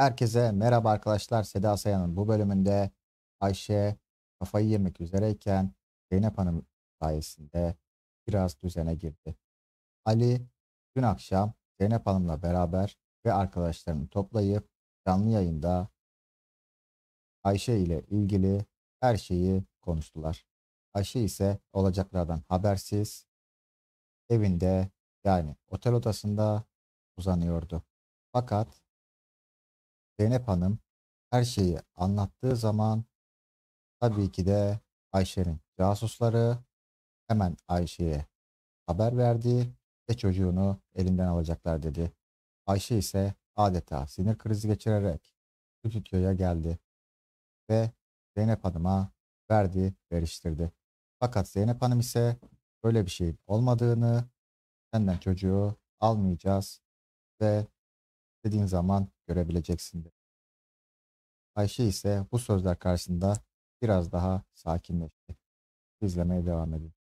Herkese merhaba arkadaşlar. Seda Sayan'ın bu bölümünde Ayşe kafayı yemek üzereyken Zeynep Hanım sayesinde biraz düzene girdi. Ali dün akşam Zeynep Hanım'la beraber ve arkadaşlarını toplayıp canlı yayında Ayşe ile ilgili her şeyi konuştular. Ayşe ise olacaklardan habersiz evinde yani otel odasında uzanıyordu. Fakat Zeynep Hanım her şeyi anlattığı zaman tabii ki de Ayşe'nin casusları hemen Ayşe'ye haber verdi ve çocuğunu elinden alacaklar dedi. Ayşe ise adeta sinir krizi geçirerek stüdyoya geldi ve Zeynep Hanım'a verdi, veriştirdi. Fakat Zeynep Hanım ise böyle bir şey olmadığını, senden çocuğu almayacağız ve dediğin zaman görebileceksin dedi. Ayşe ise bu sözler karşısında biraz daha sakinleşti. İzlemeye devam edin.